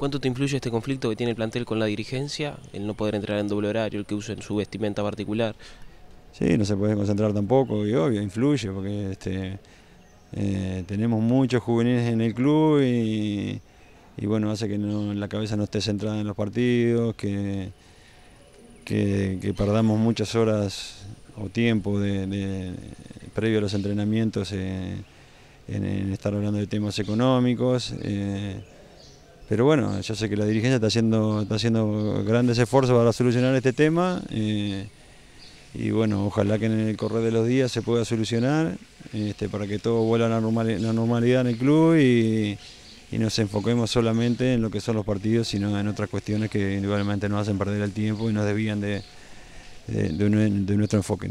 ¿Cuánto te influye este conflicto que tiene el plantel con la dirigencia? El no poder entrar en doble horario, el que en su vestimenta particular. Sí, no se puede concentrar tampoco y obvio, influye porque este, eh, tenemos muchos juveniles en el club y, bueno, hace que la cabeza no esté centrada en los partidos, que, perdamos muchas horas o tiempo de, previo a los entrenamientos eh, en, estar hablando de temas económicos. Eh, pero bueno, yo sé que la dirigencia está haciendo, está haciendo grandes esfuerzos para solucionar este tema. Eh, y bueno, ojalá que en el correr de los días se pueda solucionar este, para que todo vuelva a la, normalidad en el club y, nos enfoquemos solamente en lo que son los partidos, sino en otras cuestiones que indudablemente nos hacen perder el tiempo y nos desvían de, de, nuestro enfoque.